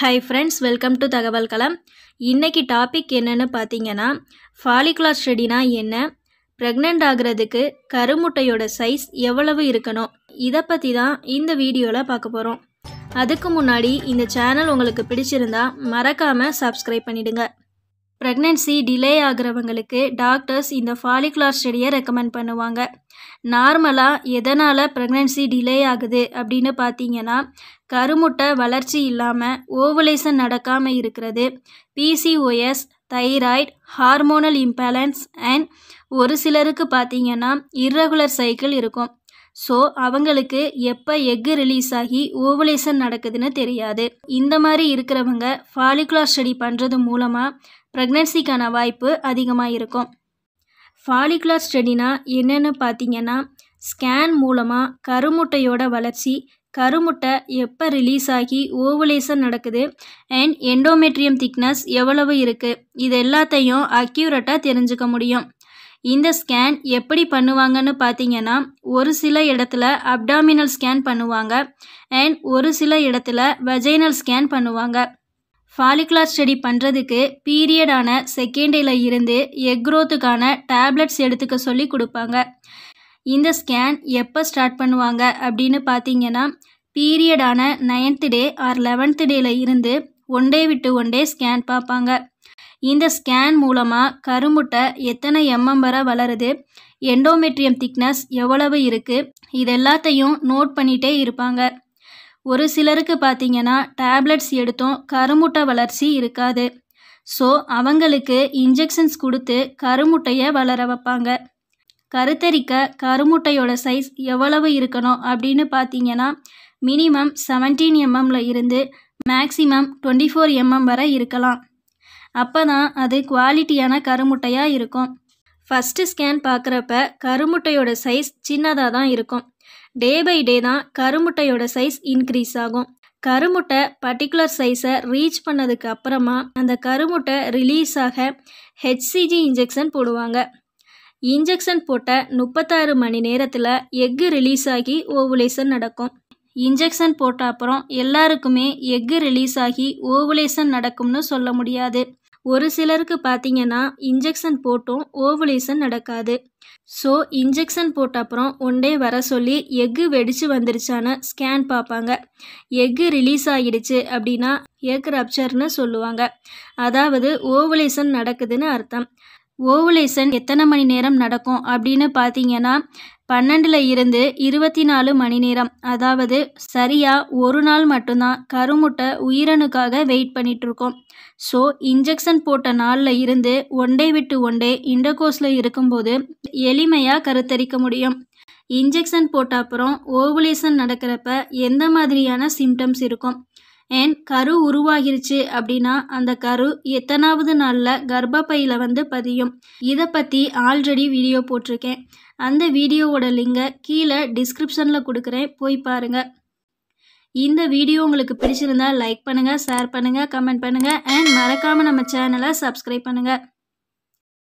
hi friends welcome to தகவல் களம் இன்றைக்கி டாபிக் என்னென்னு பார்த்தீங்கன்னா ஃபாலிகுலர் ஸ்டடினா என்ன ப்ரெக்னென்ட் ஆகிறதுக்கு கருமுட்டையோட சைஸ் எவ்வளவு இருக்கணும் இதை பற்றி தான் இந்த வீடியோவில் பார்க்க போகிறோம் அதுக்கு முன்னாடி இந்த சேனல் உங்களுக்கு பிடிச்சிருந்தா மறக்காமல் சப்ஸ்கிரைப் பண்ணிவிடுங்க ப்ரெக்னென்சி டிலே ஆகிறவங்களுக்கு டாக்டர்ஸ் இந்த ஃபாலிகுலர் ஸ்டடியை ரெக்கமெண்ட் பண்ணுவாங்க நார்மலாக எதனால் ப்ரெக்னென்சி டிலே ஆகுது அப்படின்னு பார்த்தீங்கன்னா கருமுட்டை வளர்ச்சி இல்லாமல் ஓவலேஷன் நடக்காமல் இருக்கிறது PCOS thyroid hormonal imbalance and ஒரு சிலருக்கு பார்த்தீங்கன்னா இர்ரெகுலர் சைக்கிள் இருக்கும் ஸோ அவங்களுக்கு எப்போ எக்கு ரிலீஸ் ஆகி ஓவலேஷன் நடக்குதுன்னு தெரியாது இந்த மாதிரி இருக்கிறவங்க ஃபாலிகுலர் ஸ்டடி பண்ணுறது மூலமாக ப்ரெக்னென்சிக்கான வாய்ப்பு அதிகமாக இருக்கும் ஃபாலிகுலர் ஸ்டடினா என்னென்னு பார்த்தீங்கன்னா ஸ்கேன் மூலமாக கருமுட்டையோட வளர்ச்சி கருமுட்டை எப்போ ரிலீஸ் ஆகி ஓவலேசன் நடக்குது அண்ட் எண்டோமெட்ரியம் திக்னஸ் எவ்வளவு இருக்குது இது எல்லாத்தையும் அக்யூரட்டாக தெரிஞ்சுக்க முடியும் இந்த ஸ்கேன் எப்படி பண்ணுவாங்கன்னு பார்த்தீங்கன்னா ஒரு சில இடத்துல அப்டாமினல் ஸ்கேன் பண்ணுவாங்க அண்ட் ஒரு சில இடத்துல வெஜைனல் ஸ்கேன் பண்ணுவாங்க ஃபாலிகுலர் ஸ்டடி பண்ணுறதுக்கு பீரியடான செகண்டில் இருந்து எக்ரோத்துக்கான டேப்லெட்ஸ் எடுத்துக்க சொல்லி கொடுப்பாங்க இந்த ஸ்கேன் எப்போ ஸ்டார்ட் பண்ணுவாங்க அப்படின்னு பார்த்தீங்கன்னா பீரியடான நைன்த்து டே ஆர் லெவன்த்து டேயில் இருந்து ஒன் டே விட்டு ஒன்டே ஸ்கேன் பார்ப்பாங்க இந்த ஸ்கேன் மூலமாக கருமுட்டை எத்தனை எம்எம் வர வளருது எண்டோமெட்ரியம் திக்னஸ் எவ்வளவு இருக்குது இதெல்லாத்தையும் நோட் பண்ணிகிட்டே இருப்பாங்க ஒரு சிலருக்கு பார்த்தீங்கன்னா டேப்லெட்ஸ் எடுத்தும் கருமுட்டை வளர்ச்சி இருக்காது ஸோ அவங்களுக்கு இன்ஜெக்ஷன்ஸ் கொடுத்து கருமுட்டையை வளர வைப்பாங்க கருத்தரிக்க கருமுட்டையோட சைஸ் எவ்வளவு இருக்கணும் அப்படின்னு பார்த்தீங்கன்னா மினிமம் செவன்டீன் எம்எம்ல இருந்து மேக்ஸிமம் டுவெண்ட்டி ஃபோர் எம்எம் வரை இருக்கலாம் அப்போ தான் அது குவாலிட்டியான கருமுட்டையாக இருக்கும் ஃபஸ்ட்டு ஸ்கேன் பார்க்குறப்ப கருமுட்டையோட சைஸ் சின்னதாக தான் இருக்கும் டே பை டே தான் கருமுட்டையோட சைஸ் இன்க்ரீஸ் ஆகும் கருமுட்டை பர்டிகுலர் சைஸை ரீச் பண்ணதுக்கு அப்புறமா அந்த கருமுட்டை ரிலீஸ் ஆக ஹெச்சிஜி இன்ஜெக்ஷன் போடுவாங்க இன்ஜெக்ஷன் போட்ட முப்பத்தாறு மணி நேரத்தில் எக்கு ரிலீஸ் ஆகி ஓவுலேஷன் நடக்கும் இன்ஜெக்ஷன் போட்ட அப்புறம் எல்லாருக்குமே எக்கு ரிலீஸ் ஆகி ஓவுலேஷன் நடக்கும்னு சொல்ல முடியாது ஒரு சிலருக்கு பார்த்தீங்கன்னா இன்ஜெக்ஷன் போட்டும் ஓவுலேஷன் நடக்காது ஸோ இன்ஜெக்ஷன் போட்ட அப்புறம் ஒன்டே வர சொல்லி எக்கு வெடிச்சு வந்துருச்சான்னு ஸ்கேன் பார்ப்பாங்க எக்கு ரிலீஸ் ஆகிடுச்சு அப்படின்னா எக் ரப்சர்னு சொல்லுவாங்க அதாவது ஓவலேசன் நடக்குதுன்னு அர்த்தம் ஓவுலேஷன் எத்தனை மணி நேரம் நடக்கும் அப்படின்னு பார்த்தீங்கன்னா பன்னெண்டில் இருந்து இருபத்தி நாலு மணி நேரம் அதாவது சரியாக ஒரு நாள் மட்டும்தான் கருமுட்டை உயிரனுக்காக வெயிட் பண்ணிகிட்ருக்கோம் ஸோ இன்ஜெக்ஷன் போட்ட நாளில் இருந்து ஒன்டே விட்டு ஒன்டே டே இண்டகோஸில் இருக்கும்போது எளிமையாக கருத்தரிக்க முடியும் இன்ஜெக்ஷன் போட்ட அப்புறம் ஓவுலேஷன் நடக்கிறப்ப எந்த மாதிரியான சிம்டம்ஸ் இருக்கும் ஏன் கரு உருவாகிருச்சு அப்படின்னா அந்த கரு எத்தனாவது நாளில் கர்ப்பப்பையில் வந்து பதியும் இதை பற்றி ஆல்ரெடி வீடியோ போட்டிருக்கேன் அந்த வீடியோவோட லிங்கை கீழே டிஸ்கிரிப்ஷனில் கொடுக்குறேன் போய் பாருங்கள் இந்த வீடியோ உங்களுக்கு பிடிச்சிருந்தா லைக் பண்ணுங்கள் ஷேர் பண்ணுங்கள் கமெண்ட் பண்ணுங்கள் அண்ட் மறக்காமல் நம்ம சேனலை சப்ஸ்கிரைப் பண்ணுங்கள்